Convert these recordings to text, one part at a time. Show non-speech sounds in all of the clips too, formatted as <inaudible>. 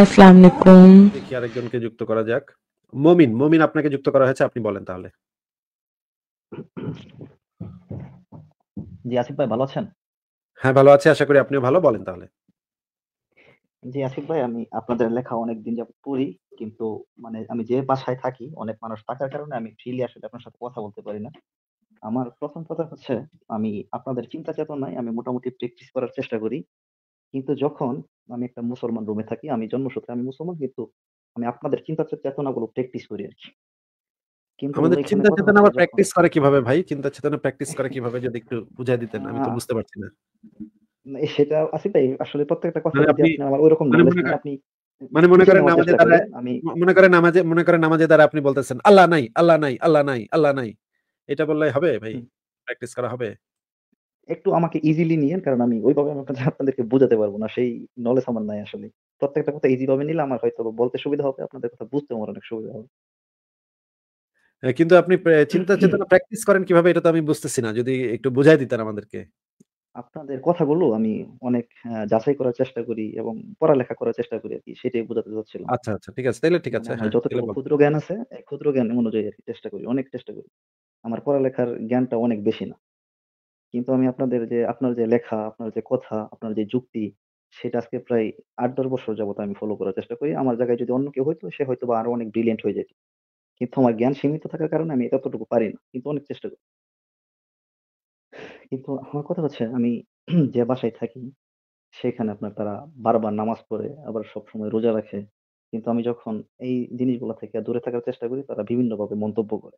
আসসালামু আলাইকুম দেখি আরেকজনকে যুক্ত করা যাক মমিন মমিন আপনাকে যুক্ত করা হয়েছে আপনি বলেন তাহলে জি আসিফ ভাই ভালো আছেন হ্যাঁ ভালো আছি আশা করি আপনিও ভালো বলেন তাহলে জি আসিফ ভাই আমি আপনাদের লেখা অনেক দিন যাবত পড়ি কিন্তু মানে আমি যে বাসায় থাকি অনেক মানুষ থাকার কারণে আমি ফ্রিলি আসলে আপনার সাথে কথা বলতে পারি না আমার প্রথম কথা হচ্ছে আমি আপনাদের চিন্তা চেতনায় আমি মোটামুটি প্র্যাকটিস করার চেষ্টা করি কিন্তু যখন আমি একটা মুসলমান রুমে থাকি আমি জন্মসূত্রে আমি মুসলমান কিন্তু আমি আপনাদের চিন্তা গুলো প্র্যাকটিস করি আর কি কিন্তু আমাদের চিন্তা চেতনা আবার প্র্যাকটিস করে কিভাবে ভাই চিন্তা চেতনা প্র্যাকটিস করে কিভাবে যদি একটু বুঝাই দিতেন আমি তো বুঝতে পারছি না সেটা আছে তাই আসলে প্রত্যেকটা কথা মানে আপনি আমার মানে আপনি মানে মনে করেন নামাজে দ্বারা মনে করেন নামাজে মনে করেন নামাজে দ্বারা আপনি বলতেছেন আল্লাহ নাই আল্লাহ নাই আল্লাহ নাই আল্লাহ নাই এটা বললে হবে ভাই প্র্যাকটিস করা হবে একটু আমাকে ইজিলি নিয়েন কারণ আমি ওইভাবে আমি আপনাদের আপনাদেরকে বুঝাতে পারবো না সেই নলেজ আমার নাই আসলে প্রত্যেকটা কথা ইজি ভাবে নিলে আমার হয়তো বলতে সুবিধা হবে আপনাদের কথা বুঝতে আমার অনেক সুবিধা হবে কিন্তু আপনি <clears throat> চিন্তা চেতনা প্র্যাকটিস করেন কিভাবে এটা তো আমি বুঝতেছি না যদি একটু বুঝাই দিতেন আমাদেরকে আপনাদের কথাগুলো আমি অনেক যাচাই করার চেষ্টা করি এবং পড়ালেখা করার চেষ্টা করি আর কি সেটাই বোঝাতে চাচ্ছিলাম আচ্ছা আচ্ছা ঠিক আছে তাহলে ঠিক মানে আছে হ্যাঁ, যতটুকু ক্ষুদ্র জ্ঞান আছে ক্ষুদ্র জ্ঞান অনুযায়ী আর কি চেষ্টা করি অনেক চেষ্টা করি আমার পড়ালেখার জ্ঞানটা অনেক বেশি না কিন্তু আমি আপনাদের যে আপনার যে লেখা, আপনার যে কথা, আপনার যে যুক্তি সেটা আজকে প্রায আট দশ বছর যাবত আমি ফলো করার চেষ্টা করি। আমার জায়গায় যদি অন্য কেউ হইতো সে হয়তো বা আরো অনেক ব্রিলিয়েন্ট হয়ে যেত। কিন্তু আমার জ্ঞান সীমিত থাকার কারণে আমি এতটুকু পারি না। কিন্তু অনেক চেষ্টা করি। কিন্তু আমার কথা হচ্ছে আমি যে বাসায় থাকি সেখানে আপনার তারা বারবার নামাজ পড়ে, আবার সবসময় রোজা রাখে। কিন্তু আমি যখন এই জিনিসগুলা থেকে দূরে থাকার চেষ্টা করি তারা বিভিন্নভাবে মন্তব্য করে।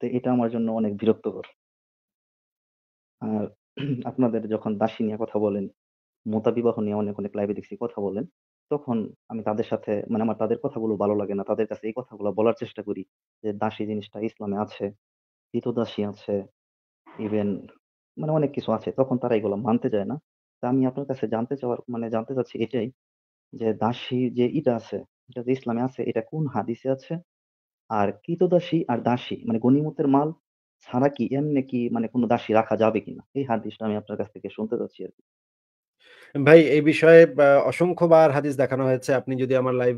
তো এটা আমার জন্য অনেক বিরক্তকর। আর <clears throat> আপনাদের যখন দাসী নিয়ে কথা বলেন মোতাবিবাহ নিয়ে অনেক অনেক লাইভে দেখছি কথা বলেন তখন আমি তাদের সাথে মানে আমার তাদের কথাগুলো ভালো লাগে না তাদের কাছে এই কথাগুলো বলার চেষ্টা করি যে দাসী জিনিসটা ইসলামে আছে হিতদাসী আছে ইভেন মানে অনেক কিছু আছে তখন তারা এগুলো মানতে চায় না তা আমি আপনার কাছে জানতে চাওয়ার মানে জানতে চাচ্ছি এটাই যে দাসী যে ইটা আছে এটা যে ইসলামে আছে এটা কোন হাদিসে আছে আর কৃতদাসী আর দাসী মানে গনিমতের মাল ছাড়া কি এমনি কি মানে কোনো দাসী রাখা যাবে কিনা? এই হাদিসটা আমি আপনার কাছ থেকে শুনতে চাচ্ছি কি ভাই এই বিষয়ে অসংখ্যবার হাদিস দেখানো হয়েছে। আপনি যদি আমার লাইভ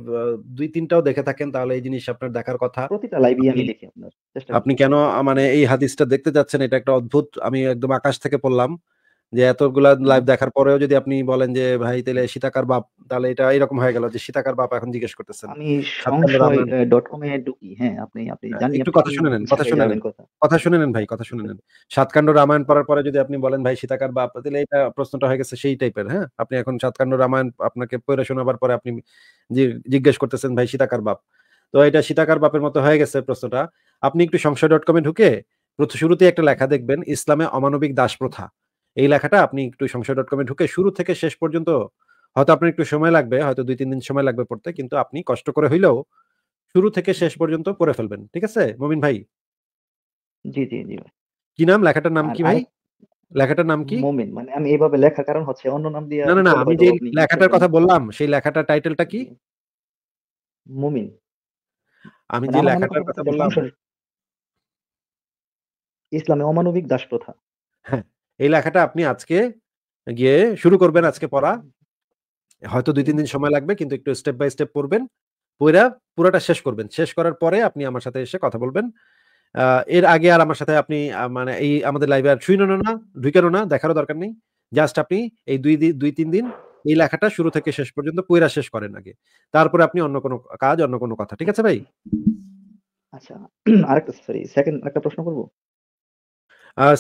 দুই তিনটাও দেখে থাকেন তাহলে এই জিনিস আপনার দেখার কথা। প্রতিটা লাইভই আমি দেখি আপনার। চেষ্টা আপনি কেন মানে এই হাদিসটা দেখতে যাচ্ছেন এটা একটা অদ্ভুত আমি একদম আকাশ থেকে পড়লাম। যে এতগুলা লাইভ দেখার পরেও যদি আপনি বলেন যে ভাই তাহলে সীতাকার বাপ তাহলে এটা এরকম হয়ে গেল যে সীতাকার বাপ এখন জিজ্ঞেস করতেছেন আমি আচ্ছা, .com এ ঢুকি হ্যাঁ আপনি আপনি জানেন একটু কথা শুনে নেন কথা শুনে নেন কথা শুনে নেন ভাই কথা শুনে নেন সাতকান্ড রামায়ণ পড়ার পরে যদি আপনি বলেন ভাই সীতাকার বাপ তাহলে এটা প্রশ্নটা হয়ে গেছে সেই টাইপের হ্যাঁ আপনি এখন সাতকান্ড রামায়ণ আপনাকে পড়ে শোনাবার পরে আপনি জিজ্ঞেস করতেছেন ভাই সীতাকার বাপ তো এটা সীতাকার বাপের মতো হয়ে গেছে প্রশ্নটা আপনি একটু সংশয় ডট কমে ঢুকে শুরুতে একটা লেখা দেখবেন ইসলামে অমানবিক দাস প্রথা এই লেখাটা আপনি একটু সংশয় ডট কমে ঢুকে শুরু থেকে শেষ পর্যন্ত হয়তো আপনার একটু সময় লাগবে হয়তো দুই তিন দিন সময় লাগবে পড়তে কিন্তু আপনি কষ্ট করে হইলেও শুরু থেকে শেষ পর্যন্ত পড়ে ফেলবেন ঠিক আছে মমিন ভাই জি জি জি কি নাম লেখাটার নাম কি ভাই লেখাটার নাম কি মমিন মানে আমি এইভাবে লেখা কারণ হচ্ছে অন্য নাম দিয়ে না না না আমি যে লেখাটার কথা বললাম সেই লেখাটার টাইটেলটা কি মমিন আমি মানে যে লেখাটার কথা বললাম ইসলামে অমানবিক দাসপ্রথা হ্যাঁ এই লেখাটা আপনি আজকে গিয়ে শুরু করবেন আজকে পড়া হয়তো দুই তিন দিন সময় লাগবে কিন্তু একটু স্টেপ বাই স্টেপ পড়বেন পড়া পুরোটা শেষ করবেন শেষ করার পরে আপনি আমার সাথে এসে কথা বলবেন এর আগে আর আমার সাথে আপনি মানে এই আমাদের লাইভে আর ছুঁই না ঢুকেনও না দেখারও দরকার নেই জাস্ট আপনি এই দুই দুই তিন দিন এই লেখাটা শুরু থেকে শেষ পর্যন্ত পুরা শেষ করেন আগে তারপরে আপনি অন্য কোনো কাজ অন্য কোনো কথা ঠিক আছে ভাই আচ্ছা আরেকটা সরি সেকেন্ড একটা প্রশ্ন করবো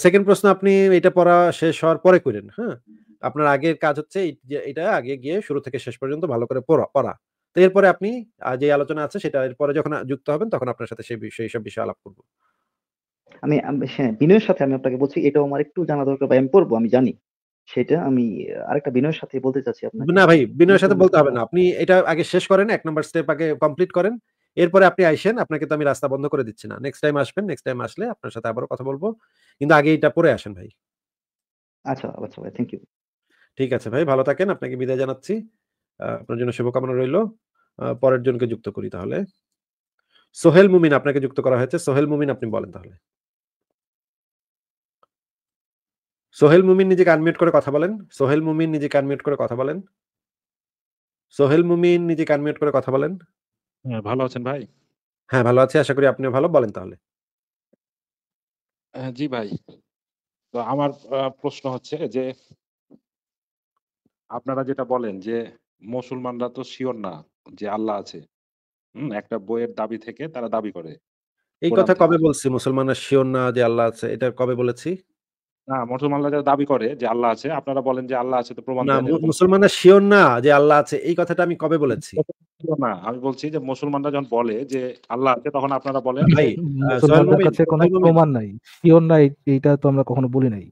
সেকেন্ড প্রশ্ন আপনি এটা পড়া শেষ হওয়ার পরে করেন হ্যাঁ আপনার আগের কাজ হচ্ছে এটা আগে গিয়ে শুরু থেকে শেষ পর্যন্ত ভালো করে পড়া পড়া তো এরপরে আপনি যে আলোচনা আছে সেটা এরপরে যখন যুক্ত হবেন তখন আপনার সাথে সেই বিষয়ে সব বিষয়ে আলাপ করবো আমি হ্যাঁ, বিনয়ের সাথে আমি আপনাকে বলছি এটাও আমার একটু জানা দরকার বা আমি পড়বো আমি জানি সেটা আমি আরেকটা বিনয়ের সাথে বলতে চাচ্ছি না ভাই বিনয়ের সাথে বলতে হবে না আপনি এটা আগে শেষ করেন এক নম্বর স্টেপ আগে কমপ্লিট করেন এরপরে আপনি আইসেন আপনাকে তো আমি রাস্তা বন্ধ করে দিচ্ছি না নেক্সট টাইম আসবেন নেক্সট টাইম আসলে আপনার সাথে আবারও কথা বলবো কিন্তু আগে এটা পরে আসেন ভাই আচ্ছা আচ্ছা ভাই থ্যাংক ইউ ঠিক আছে ভাই ভালো থাকেন আপনাকে বিদায় জানাচ্ছি আপনার জন্য শুভকামনা রইল পরের জনকে যুক্ত করি তাহলে সোহেল মুমিন আপনাকে যুক্ত করা হয়েছে সোহেল মুমিন আপনি বলেন তাহলে সোহেল মুমিন নিজেকে আনমিউট করে কথা বলেন সোহেল মুমিন নিজেকে আনমিউট করে কথা বলেন সোহেল মুমিন নিজেকে আনমিউট করে কথা বলেন হ্যাঁ, ভালো আছেন ভাই? হ্যাঁ, ভালো আছি। আশা করি আপনিও ভালো। বলেন তাহলে। জি ভাই। তো আমার প্রশ্ন হচ্ছে যে আপনারা যেটা বলেন যে, মুসলমানরা তো শিওর না যে আল্লাহ আছে। একটা বইয়ের দাবি থেকে তারা দাবি করে। এই কথা কবে বলছি মুসলমানরা শিওর না যে আল্লাহ আছে? এটা কবে বলেছি? না মুসলমানরা যারা দাবি করে যে আল্লাহ আছে আপনারা বলেন যে আল্লাহ আছে তো প্রমাণ না মুসলমানরা শিওর না যে আল্লাহ আছে এই কথাটা আমি কবে বলেছি না আমি বলছি যে মুসলমানরা যখন বলে যে আল্লাহ আছে তখন আপনারা বলেন ভাই মুসলমানদের কাছে কোনো প্রমাণ নাই শিওর নাই এইটা তো আমরা কখনো বলি নাই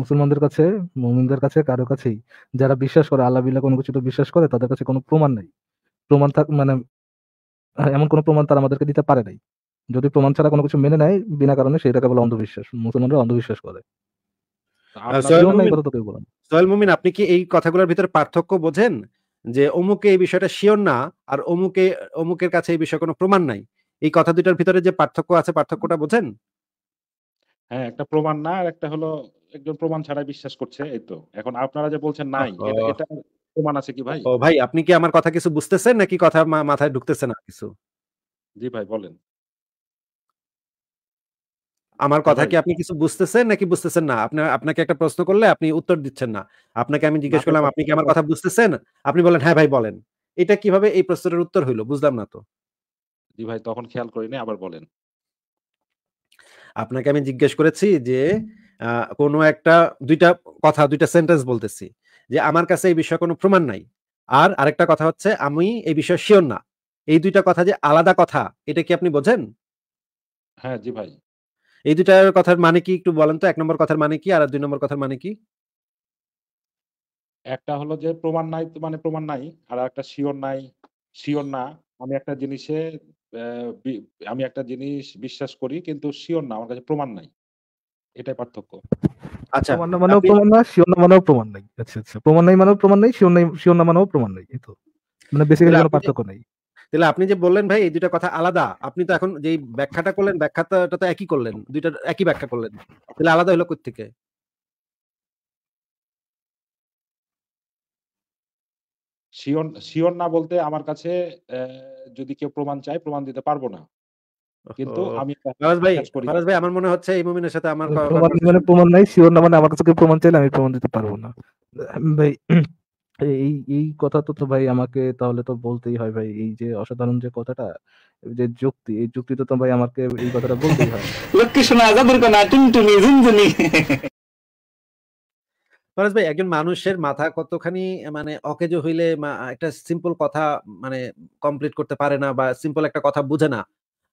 মুসলমানদের কাছে মুমিনদের কাছে কারো কাছেই যারা বিশ্বাস করে আল্লাহ বিল্লাহ কোনো কিছু তো বিশ্বাস করে তাদের কাছে কোনো প্রমাণ নাই প্রমাণ থাক মানে এমন কোনো প্রমাণ তারা আমাদেরকে দিতে পারে নাই যদি প্রমাণ ছাড়া কোনো কিছু মেনে নেয় বিনা কারণে সেটাকে বলে অন্ধবিশ্বাস মুসলমানরা অন্ধবিশ্বাস করে সোহেল মুমিন আপনি কি এই কথাগুলোর ভিতরে পার্থক্য বোঝেন যে অমুকে এই বিষয়টা শিওর না আর অমুকে অমুকের কাছে এই বিষয়ে কোনো প্রমাণ নাই এই কথা ভিতরে যে পার্থক্য আছে পার্থক্যটা বোঝেন হ্যাঁ একটা প্রমাণ না আর একটা হলো একজন প্রমাণ ছাড়াই বিশ্বাস করছে এই তো এখন আপনারা যে বলছেন নাই এটা প্রমাণ আছে কি ভাই ও ভাই আপনি কি আমার কথা কিছু বুঝতেছেন নাকি কথা মাথায় ঢুকতেছে না কিছু জি ভাই বলেন আমার হ্যাঁ, কথা কি আপনি কিছু বুঝতেছেন নাকি বুঝতেছেন না আপনি আপনাকে একটা প্রশ্ন করলে আপনি উত্তর দিচ্ছেন না আপনাকে আমি জিজ্ঞেস করলাম আপনি কি আমার কথা বুঝতেছেন আপনি বলেন হ্যাঁ ভাই বলেন এটা কিভাবে এই প্রশ্নের উত্তর হইলো বুঝলাম না তো জি ভাই তখন খেয়াল করি নাই আবার বলেন আপনাকে আমি জিজ্ঞেস করেছি যে কোনো একটা দুইটা কথা দুইটা সেন্টেন্স বলতেছি যে আমার কাছে এই বিষয়ে কোনো প্রমাণ নাই আর আরেকটা কথা হচ্ছে আমি এই বিষয়ে শিওর না এই দুইটা কথা যে আলাদা কথা এটা কি আপনি বোঝেন হ্যাঁ জি ভাই এই দুটার কথার মানে কি একটু বলেন তো এক নম্বর কথার মানে কি আর দুই নম্বর কথার মানে কি একটা হলো যে প্রমাণ নাই মানে প্রমাণ নাই আর একটা শিওর নাই শিওর না আমি একটা জিনিসে আমি একটা জিনিস বিশ্বাস করি কিন্তু শিওর না আমার কাছে প্রমাণ নাই এটাই পার্থক্য আচ্ছা প্রমাণ মানে প্রমাণ না শিওর না মানে প্রমাণ নাই আচ্ছা আচ্ছা প্রমাণ নাই মানেও প্রমাণ নাই শিওর নাই শিওর না মানে প্রমাণ নাই এই তো মানে বেসিক্যালি কোনো পার্থক্য নাই তাহলে আপনি যে বললেন ভাই এই দুইটা কথা আলাদা আপনি তো এখন যে ব্যাখ্যাটা করলেন ব্যাখ্যাটা তো একই করলেন দুইটা একই ব্যাখ্যা করলেন তাহলে আলাদা হলো থেকে শিওর শিওর না বলতে আমার কাছে যদি কেউ প্রমাণ চায় প্রমাণ দিতে পারবো না কিন্তু আমি ভাই ভাই আমার মনে হচ্ছে এই মুমিনের সাথে আমার প্রমাণ মানে প্রমাণ নাই শিওর না মানে আমার কাছে প্রমাণ চাইলে আমি প্রমাণ দিতে পারবো না ভাই এই এই কথা তো তো ভাই আমাকে তাহলে তো বলতেই হয় ভাই এই যে অসাধারণ যে কথাটা যে যুক্তি এই যুক্তি তো তো ভাই আমাকে এই কথাটা বলতেই হয় লক্ষ্মী ভাই একজন মানুষের মাথা কতখানি মানে অকেজো হইলে একটা সিম্পল কথা মানে কমপ্লিট করতে পারে না বা সিম্পল একটা কথা বুঝে না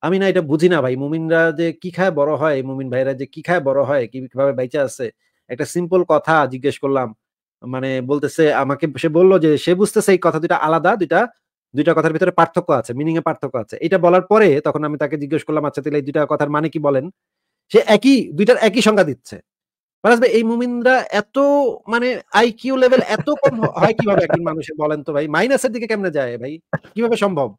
আমি না এটা বুঝি না ভাই মুমিনরা যে কি খায় বড় হয় মুমিন ভাইরা যে কি খায় বড় হয় কিভাবে বাইচা আছে একটা সিম্পল কথা জিজ্ঞেস করলাম মানে বলতেছে আমাকে সে বললো যে সে বুঝতেছে এই কথা দুইটা আলাদা দুইটা দুইটা কথার ভিতরে পার্থক্য আছে মিনিং এ পার্থক্য আছে এটা বলার পরে তখন আমি তাকে জিজ্ঞেস করলাম আচ্ছা তাহলে এই দুইটা কথার মানে কি বলেন সে একই দুইটার একই সংজ্ঞা দিচ্ছে মানে এই মুমিনরা এত মানে আইকিউ লেভেল এত কম হয় কিভাবে একজন মানুষের বলেন তো ভাই মাইনাসের দিকে কেমনে যায় ভাই কিভাবে সম্ভব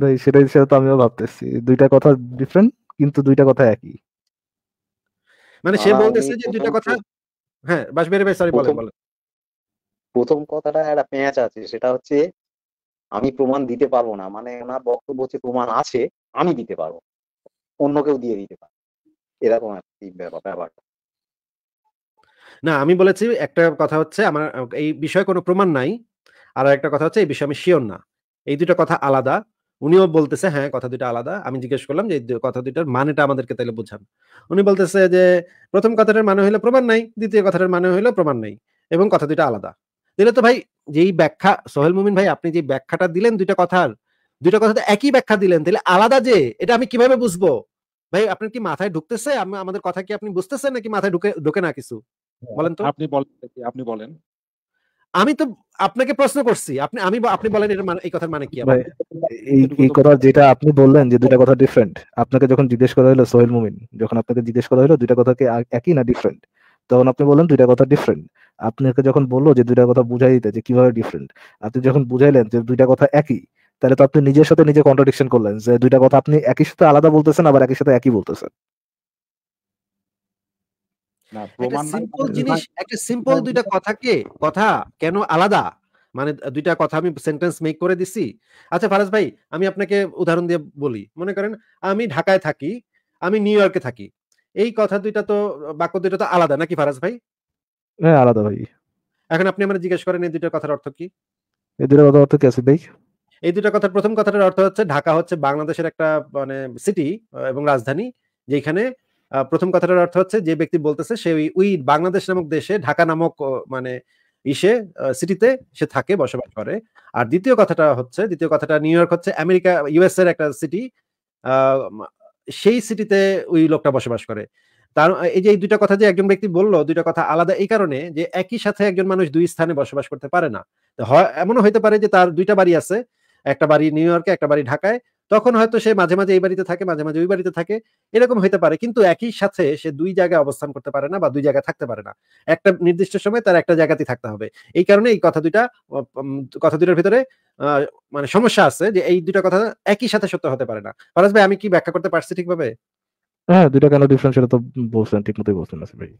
ভাই সেটাই সেটা তো আমিও ভাবতেছি দুইটা কথা ডিফারেন্ট কিন্তু দুইটা কথা একই মানে সে বলতেছে যে দুইটা কথা হ্যাঁ বাসবিহারী ভাই সরি বলেন বলেন প্রথম কথাটা একটা পেঁয়াজ আছে সেটা হচ্ছে আমি প্রমাণ দিতে পারবো না মানে ওনার বক্তব্য হচ্ছে প্রমাণ আছে আমি দিতে পারবো অন্য কেউ দিয়ে দিতে পারবো এরকম আর কি না আমি বলেছি একটা কথা হচ্ছে আমার এই বিষয়ে কোনো প্রমাণ নাই আর একটা কথা হচ্ছে এই বিষয়ে আমি শিওর না এই দুটো কথা আলাদা উনিও বলতেছে হ্যাঁ কথা দুইটা আলাদা আমি জিজ্ঞেস করলাম যে কথা দুইটার মানেটা আমাদেরকে তাহলে বোঝান উনি বলতেছে যে প্রথম কথাটার মানে হইলে প্রমাণ নাই দ্বিতীয় কথাটার মানে হইলে প্রমাণ নাই এবং কথা দুইটা আলাদা দিলে তো ভাই যেই ব্যাখ্যা সোহেল মুমিন ভাই আপনি যে ব্যাখ্যাটা দিলেন দুইটা কথার দুইটা কথা তো একই ব্যাখ্যা দিলেন তাহলে আলাদা যে এটা আমি কিভাবে বুঝবো ভাই আপনার কি মাথায় ঢুকতেছে আমাদের কথা কি আপনি বুঝতেছেন নাকি মাথায় ঢুকে ঢুকে না কিছু হ্যাঁ, বলেন তো আপনি বলেন আপনি বলেন আমি তো আপনাকে প্রশ্ন করছি আপনি আমি আপনি বলেন এটা মানে, এই কথার মানে কি এই এই কথা যেটা আপনি বললেন যে দুইটা কথা ডিফারেন্ট আপনাকে যখন জিজ্ঞেস করা হলো সোহেল মুমিন যখন আপনাকে জিজ্ঞেস করা হলো দুইটা কথা কি একই না ডিফারেন্ট তখন আপনি বললেন দুইটা কথা ডিফারেন্ট আপনাকে যখন বললো যে দুইটা কথা বুঝাই দিতে যে কিভাবে ডিফারেন্ট আপনি যখন বুঝাইলেন যে দুইটা কথা একই তাহলে তো আপনি নিজের সাথে নিজে কন্ট্রাডিকশন করলেন যে দুইটা কথা আপনি একই সাথে আলাদা বলতেছেন আবার একই সাথে একই বলতেছেন হ্যাঁ, মানে আমি আচ্ছা, উদাহরণ দিয়ে বলি মনে করেন আমি ঢাকায় থাকি আমি নিউ ইয়র্কে থাকি এই কথা দুইটা তো বাক্য দুইটা তো আলাদা নাকি ফারাজ ভাই হ্যাঁ আলাদা ভাই এখন আপনি আমার জিজ্ঞেস করেন এই দুইটা কথার অর্থ কি এই দুইটার কথার অর্থ কি আছে ভাই এই দুটা কথার প্রথম কথাটার অর্থ হচ্ছে ঢাকা হচ্ছে বাংলাদেশের একটা মানে সিটি এবং রাজধানী যেখানে প্রথম কথাটার অর্থ হচ্ছে যে ব্যক্তি বলতেছে সে ওই বাংলাদেশ নামক দেশে ঢাকা নামক মানে ইসে সিটিতে সে থাকে বসবাস করে আর দ্বিতীয় কথাটা হচ্ছে দ্বিতীয় কথাটা নিউ ইয়র্ক হচ্ছে আমেরিকা ইউএস এর একটা সিটি সেই সিটিতে ওই লোকটা বসবাস করে তার এই যে এই দুইটা কথা যে একজন ব্যক্তি বললো দুইটা কথা আলাদা এই কারণে যে একই সাথে একজন মানুষ দুই স্থানে বসবাস করতে পারে না এমনও হইতে পারে যে তার দুইটা বাড়ি আছে একটা বাড়ি নিউ ইয়র্কে একটা বাড়ি ঢাকায় তখন হয়তো সে মাঝে মাঝে এই বাড়িতে থাকে মাঝে মাঝে ওই বাড়িতে থাকে এরকম হইতে পারে কিন্তু একই সাথে সে দুই জায়গায় অবস্থান করতে পারে না বা দুই জায়গায় থাকতে পারে না একটা নির্দিষ্ট সময় তার একটা জায়গাতেই থাকতে হবে এই কারণে এই কথা দুইটা কথা দুইটার ভিতরে মানে সমস্যা আছে যে এই দুটা কথা একই সাথে সত্য হতে পারে না ফারাজ ভাই আমি কি ব্যাখ্যা করতে পারছি ঠিকভাবে হ্যাঁ দুইটা কেন ডিফারেন্স সেটা তো বলছেন ঠিক মতোই বলছেন ভাই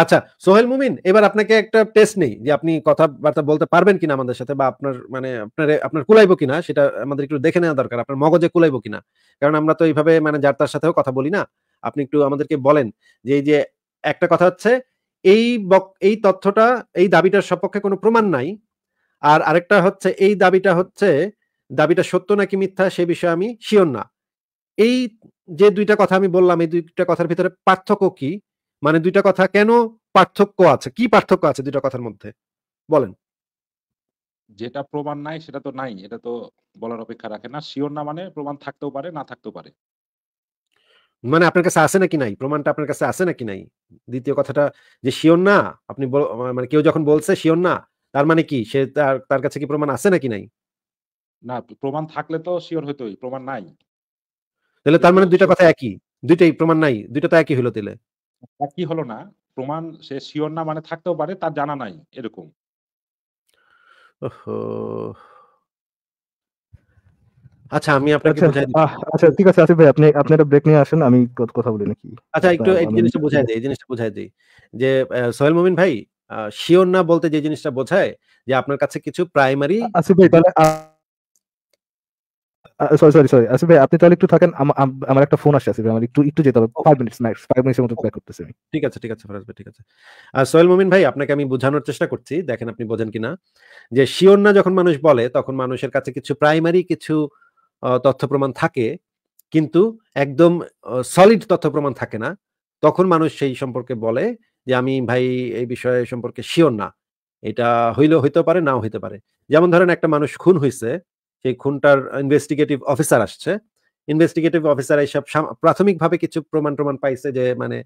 আচ্ছা সোহেল মুমিন এবার আপনাকে একটা টেস্ট নেই যে আপনি কথাবার্তা বলতে পারবেন কিনা আমাদের সাথে বা আপনার মানে আপনার আপনার কুলাইবো কিনা সেটা আমাদের একটু দেখে নেওয়া দরকার আপনার মগজে কুলাইবো কিনা কারণ আমরা তো এইভাবে মানে যার তার সাথেও কথা বলি না আপনি একটু আমাদেরকে বলেন যে এই যে একটা কথা হচ্ছে এই এই তথ্যটা এই দাবিটার সপক্ষে কোনো প্রমাণ নাই আর আরেকটা হচ্ছে এই দাবিটা হচ্ছে দাবিটা সত্য নাকি মিথ্যা সে বিষয়ে আমি শিওর না এই যে দুইটা কথা আমি বললাম এই দুইটা কথার ভিতরে পার্থক্য কি মানে দুইটা কথা কেন পার্থক্য আছে কি পার্থক্য আছে দুইটা কথার মধ্যে বলেন যেটা প্রমাণ নাই সেটা তো নাই এটা তো বলার অপেক্ষা রাখে না শিওর না মানে প্রমাণ থাকতেও পারে না থাকতেও পারে মানে আপনার কাছে আছে নাকি নাই প্রমাণটা আপনার কাছে আছে নাকি নাই দ্বিতীয় কথাটা যে শিওর না আপনি মানে কেউ যখন বলছে শিওর না তার মানে কি সে তার তার কাছে কি প্রমাণ আছে নাকি নাই না প্রমাণ থাকলে তো শিওর হইতোই প্রমাণ নাই তাহলে তার মানে দুইটা কথা একই দুইটাই প্রমাণ নাই দুইটা তো একই হলো তাহলে কি হলো না প্রমাণ সে শিওর না মানে থাকতেও পারে তার জানা নাই এরকম আচ্ছা আমি আপনাকে আচ্ছা, বুঝাই দিচ্ছি। আচ্ছা ঠিক আছে আসিফ ভাই আপনি আপনি একটা ব্রেক নিয়ে আসেন। আমি কথা বলি নাকি? আচ্ছা, আচ্ছা একটু এই জিনিসটা বুঝাই দেই, এই জিনিসটা বুঝাই দেই। যে আ সোহেল মুমিন ভাই আ শিওর না বলতে যে জিনিসটা বোঝায় যে আপনার কাছে কিছু প্রাইমারি আসিফ ভাই তাহলে সরি সরি সরি আসিফ ভাই আপনি তাহলে একটু থাকেন আমার একটা ফোন আসছে আসিফ আমার একটু একটু যেতে হবে ফাইভ মিনিটস ম্যাক্স ফাইভ মতো ব্যাক করতেছি ঠিক আছে ঠিক আছে ফরাজ ভাই ঠিক আছে আর সোহেল ভাই আপনাকে আমি বোঝানোর চেষ্টা করছি দেখেন আপনি বোঝেন কিনা যে শিওর না যখন মানুষ বলে তখন মানুষের কাছে কিছু প্রাইমারি কিছু তথ্য প্রমাণ থাকে কিন্তু একদম সলিড তথ্য প্রমাণ থাকে না তখন মানুষ সেই সম্পর্কে বলে যে আমি ভাই এই বিষয়ে সম্পর্কে শিওর না এটা হইলেও হইতে পারে নাও হইতে পারে যেমন ধরেন একটা মানুষ খুন হয়েছে সেই খুনটার ইনভেস্টিগেটিভ অফিসার আসছে ইনভেস্টিগেটিভ অফিসার এইসব প্রাথমিকভাবে কিছু প্রমাণ প্রমাণ পাইছে যে মানে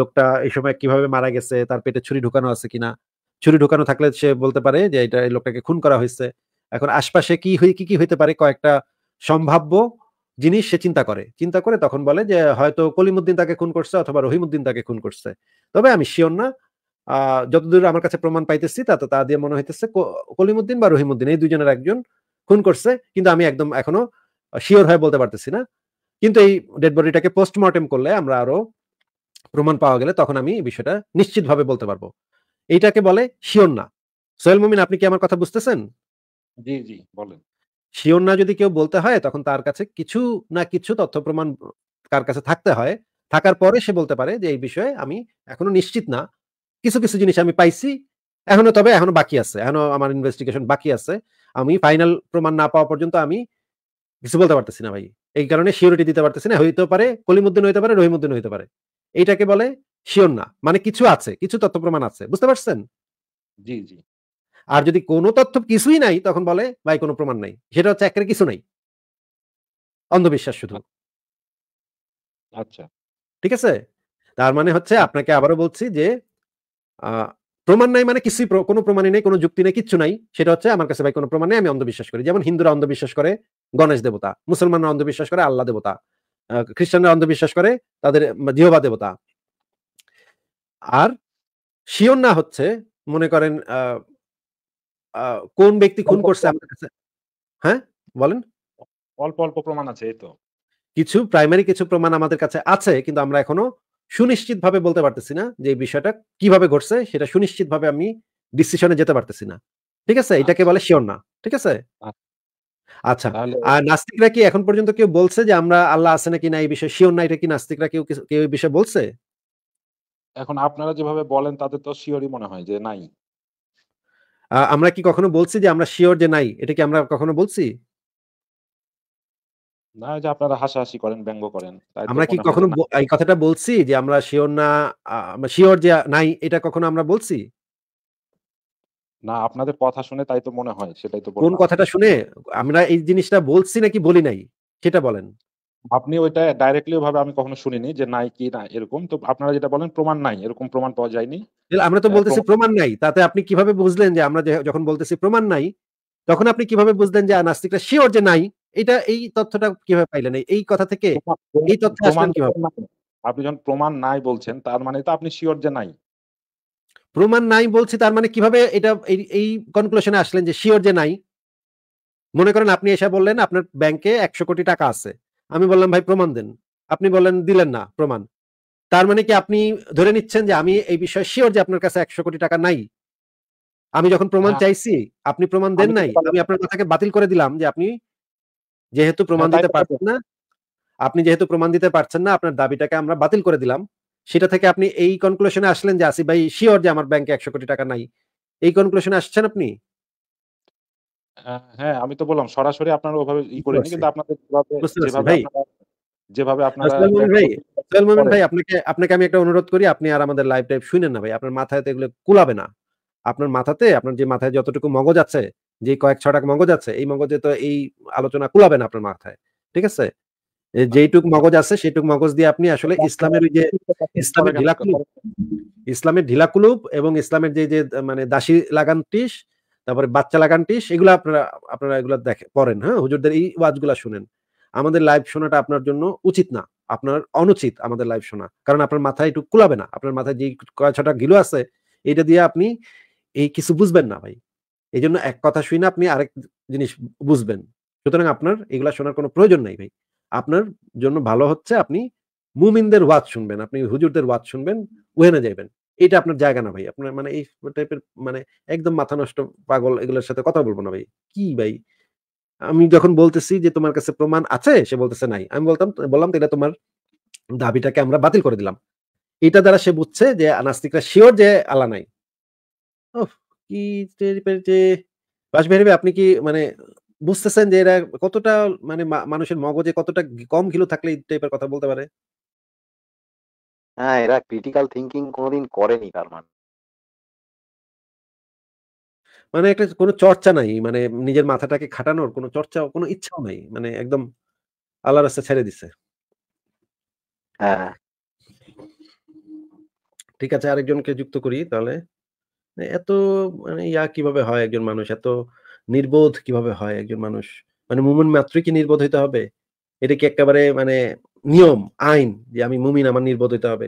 লোকটা এই সময় কিভাবে মারা গেছে তার পেটে ছুরি ঢুকানো আছে কিনা ছুরি ঢুকানো থাকলে সে বলতে পারে যে এটা এই লোকটাকে খুন করা হয়েছে এখন আশপাশে কি হয়ে কি কি হইতে পারে কয়েকটা সম্ভাব্য জিনিস সে চিন্তা করে চিন্তা করে তখন বলে যে হয়তো কলিমুদ্দিন তাকে খুন করছে অথবা রহিমুদ্দিন তাকে খুন করছে তবে আমি শিওর না যতদূর আমার কাছে প্রমাণ পাইতেছি তা তো তা দিয়ে মনে হইতেছে কলিমুদ্দিন বা রহিমুদ্দিন এই দুজনের একজন খুন করছে কিন্তু আমি একদম এখনো শিওর হয়ে বলতে পারতেছি না কিন্তু এই ডেড বডিটাকে পোস্টমর্টেম করলে আমরা আরো প্রমাণ পাওয়া গেলে তখন আমি এই বিষয়টা নিশ্চিতভাবে বলতে পারবো এইটাকে বলে শিওর না সোহেল মুমিন আপনি কি আমার কথা বুঝতেছেন জি জি বলেন শিওর না যদি কেউ বলতে হয় তখন তার কাছে কিছু না কিছু তথ্য প্রমাণ কার কাছে থাকতে হয় থাকার পরে সে বলতে পারে যে এই বিষয়ে আমি এখনো নিশ্চিত না কিছু কিছু জিনিস আমি পাইছি এখনো তবে এখনো বাকি আছে এখনো আমার ইনভেস্টিগেশন বাকি আছে আমি ফাইনাল প্রমাণ না পাওয়া পর্যন্ত আমি কিছু বলতে পারতেছি না ভাই এই কারণে শিওরিটি দিতে পারতেছি না হইতে পারে কলিমুদ্দিন হইতে পারে রহিমুদ্দিন হইতে পারে এইটাকে বলে শিওর না মানে কিছু আছে কিছু তথ্য প্রমাণ আছে বুঝতে পারছেন জি জি আর যদি কোনো তথ্য কিছুই নাই তখন বলে ভাই কোনো প্রমাণ নাই সেটা হচ্ছে একের কিছু নাই অন্ধবিশ্বাস শুধু আচ্ছা ঠিক আছে তার মানে হচ্ছে আপনাকে আবারও বলছি যে প্রমাণ নাই মানে কিছুই কোনো প্রমাণই নেই কোনো যুক্তি নেই কিচ্ছু নাই সেটা হচ্ছে আমার কাছে ভাই কোনো প্রমাণ নেই আমি অন্ধবিশ্বাস করি যেমন হিন্দুরা অন্ধবিশ্বাস করে গণেশ দেবতা মুসলমানরা অন্ধবিশ্বাস করে আল্লাহ দেবতা খ্রিস্টানরা অন্ধবিশ্বাস করে তাদের জিহবা দেবতা আর না হচ্ছে মনে করেন কোন ব্যক্তি খুন করছে আমার কাছে হ্যাঁ বলেন অল্প অল্প প্রমাণ আছে এই তো কিছু প্রাইমারি কিছু প্রমাণ আমাদের কাছে আছে কিন্তু আমরা এখনো সুনিশ্চিতভাবে বলতে পারতেছি না যে বিষয়টা কিভাবে ঘটছে সেটা সুনিশ্চিতভাবে আমি ডিসিশনে যেতে পারতেছি না ঠিক আছে এটাকে বলে আচ্ছা। শিওর না ঠিক আছে আচ্ছা আর নাস্তিকরা কি এখন পর্যন্ত কেউ বলছে যে আমরা আল্লাহ আছে নাকি না এই বিষয়ে শিওর না এটা কি নাস্তিকরা কেউ কেউ এই বিষয়ে বলছে এখন আপনারা যেভাবে বলেন তাদের তো শিওরই মনে হয় যে নাই আমরা কি কখনো বলছি যে আমরা শিওর যে নাই এটা কি আমরা কখনো বলছি না যে আপনারা হাসাহাসি করেন ব্যঙ্গ করেন আমরা কি কখনো এই কথাটা বলছি যে আমরা শিওর না শিওর যে নাই এটা কখনো আমরা বলছি না আপনাদের কথা শুনে তাই তো মনে হয় সেটাই তো কোন কথাটা শুনে আমরা এই জিনিসটা বলছি নাকি বলি নাই সেটা বলেন আপনি ওইটা ডাইরেক্টলি ভাবে আমি কখনো শুনিনি যে নাই কি না এরকম তো আপনারা যেটা বলেন প্রমাণ নাই এরকম প্রমাণ পাওয়া যায়নি আমরা তো বলতেছি প্রমাণ নাই তাতে আপনি কিভাবে বুঝলেন যে আমরা যখন বলতেছি প্রমাণ নাই তখন আপনি কিভাবে বুঝলেন যে নাস্তিকটা শিওর যে নাই এটা এই তথ্যটা কিভাবে পাইলেন এই কথা থেকে এই তথ্য আসলেন কিভাবে আপনি যখন প্রমাণ নাই বলছেন তার মানে তো আপনি শিওর যে নাই প্রমাণ নাই বলছি তার মানে কিভাবে এটা এই কনক্লুশনে আসলেন যে শিওর যে নাই মনে করেন আপনি এসে বললেন আপনার ব্যাংকে একশো কোটি টাকা আছে আমি বললাম ভাই প্রমাণ দেন আপনি বললেন দিলেন না প্রমাণ তার মানে কি আপনি ধরে নিচ্ছেন যে আমি এই বিষয়ে শিওর যে আপনার কাছে একশো কোটি টাকা নাই আমি যখন প্রমাণ হ্যাঁ। চাইছি আপনি প্রমাণ দেন নাই আমি আপনার কথাকে বাতিল করে দিলাম যে আপনি যেহেতু প্রমাণ হ্যাঁ, দিতে পারছেন না আপনি যেহেতু প্রমাণ দিতে পারছেন না আপনার দাবিটাকে আমরা বাতিল করে দিলাম সেটা থেকে আপনি এই কনক্লুশনে আসলেন যে আসি ভাই শিওর যে আমার ব্যাংকে একশো কোটি টাকা নাই এই কনক্লুশনে আসছেন আপনি হ্যাঁ আমি তো বললাম সরাসরি আপনার ওভাবে ই করেনি কিন্তু আপনাদের যেভাবে যেভাবে আপনারা ভাই মোমেন ভাই আপনাকে আপনাকে আমি একটা অনুরোধ করি আপনি আর আমাদের লাইভ টাইপ শুনেন না ভাই আপনার মাথায় তো এগুলো কুলাবে না আপনার মাথাতে আপনার যে মাথায় যতটুকু মগজ আছে যে কয়েক ছটাক মগজ আছে এই মগজে তো এই আলোচনা কুলাবে না আপনার মাথায় ঠিক আছে আচ্ছা। যেইটুক মগজ আছে সেটুক মগজ দিয়ে আপনি আসলে ইসলামের ওই যে ইসলামের ঢিলাকুলুপ ইসলামের ঢিলাকুলুপ এবং ইসলামের যে যে মানে দাসী টিস তারপরে বাচ্চা টিস এগুলো আপনারা আপনারা এগুলো দেখে পড়েন হ্যাঁ হুজুরদের এই ওয়াজগুলা শুনেন আমাদের লাইভ শোনাটা আপনার জন্য উচিত না আপনার অনুচিত আমাদের লাইভ শোনা কারণ আপনার মাথায় একটু কুলাবে না আপনার মাথায় যে ছটা গিলো আছে এটা দিয়ে আপনি এই কিছু বুঝবেন না ভাই এই জন্য এক কথা শুনে আপনি আরেক জিনিস বুঝবেন সুতরাং আপনার এগুলা শোনার কোনো প্রয়োজন নাই ভাই আপনার জন্য ভালো হচ্ছে আপনি মুমিনদের ওয়াজ শুনবেন আপনি হুজুরদের ওয়াজ শুনবেন ওহেনে যাবেন এটা আপনার জায়গা না ভাই আপনার মানে এই টাইপের মানে একদম মাথা নষ্ট পাগল এগুলোর সাথে কথা বলবো না ভাই কি ভাই আমি যখন বলতেছি যে তোমার কাছে প্রমাণ আছে সে বলতেছে নাই আমি বলতাম বললাম এটা তোমার দাবিটাকে আমরা বাতিল করে দিলাম এটা দ্বারা সে বুঝছে যে নাস্তিকরা শিওর যে আলা নাই কি যে বাস ভেরিবে আপনি কি মানে বুঝতেছেন যে এরা কতটা মানে মানুষের মগজে কতটা কম ঘিলো থাকলে এই টাইপের কথা বলতে পারে হ্যাঁ এরা ক্রিটিক্যাল থিংকিং কোনোদিন করেনি তার মানে মানে একটা কোনো চর্চা নাই মানে নিজের মাথাটাকে খাটানোর কোনো চর্চা কোনো ইচ্ছাও নাই মানে একদম আল্লাহ রাস্তা ছেড়ে দিছে হ্যাঁ ঠিক আছে আরেকজনকে যুক্ত করি তাহলে মানে এত মানে ইয়া কিভাবে হয় একজন মানুষ এত নির্বোধ কিভাবে হয় একজন মানুষ মানে মুমিন মাত্রই কি নির্বোধ হইতে হবে এটা কি একেবারে মানে নিয়ম আইন যে আমি মুমিন আমার নির্বোধ হইতে হবে